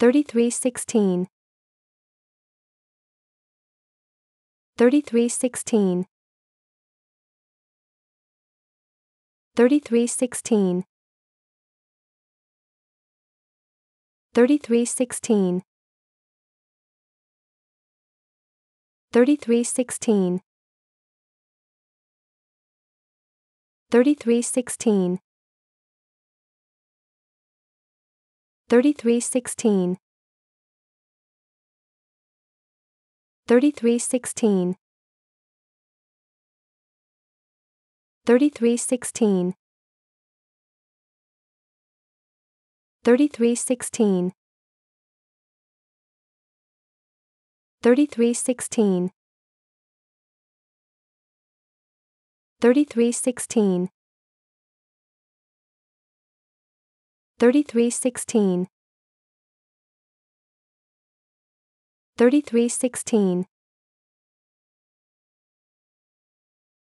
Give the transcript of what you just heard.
3316 3316 3316 3316 3316 3316 3316 3316 3316 3316 3316 3316 3316 3316